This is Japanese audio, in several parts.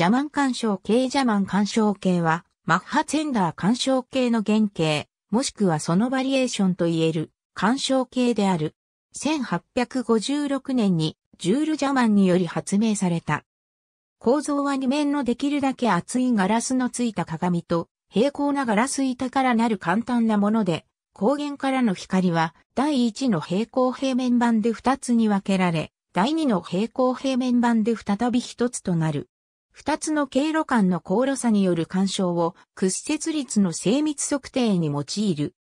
ジャマン干渉系ジャマン干渉系は、マッハツェンダー干渉系の原型、もしくはそのバリエーションと言える、干渉系である。1856年に、ジュール・ジャマンにより発明された。構造は2面のできるだけ厚いガラスのついた鏡と、平行なガラス板からなる簡単なもので、光源からの光は、第1の平行平面板で2つに分けられ、第2の平行平面板で再び1つとなる。二つの経路間の高路差による干渉を屈折率の精密測定に用いる。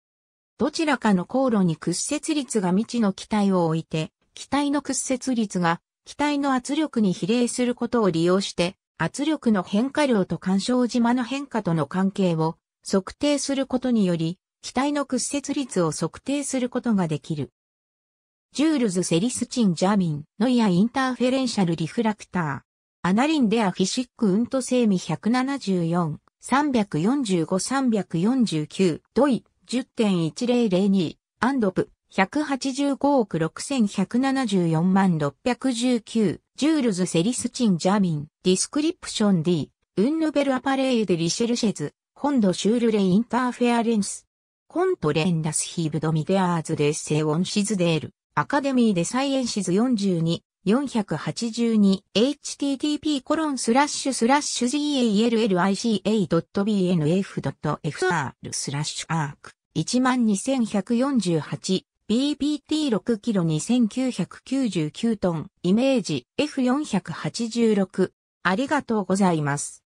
どちらかの航路に屈折率が未知の機体を置いて、機体の屈折率が機体の圧力に比例することを利用して、圧力の変化量と干渉島の変化との関係を測定することにより、機体の屈折率を測定することができる。ジュールズ・セリスチン・ジャミン、のイア・インターフェレンシャル・リフラクター。アナリンデアフィシックウントセーミ174、345-349、ドイ10.1002、アンドプ185億6174万619、ジュールズ・セリスチン・ジャミン、ディスクリプション D、ウンヌベル・アパレユ・デ・リシェルシェズ、本土シュールレ・インターフェアレンス、コント・レンダス・ヒーブド・ミデアーズ・デッセイ・オン・シズデール、アカデミー・デ・サイエンシズ42、482http コロンスラッシュスラッシュ gallica.bnf.fr スラッシュアーク 12148bpt6 キロ2999トンイメージ F486 ありがとうございます。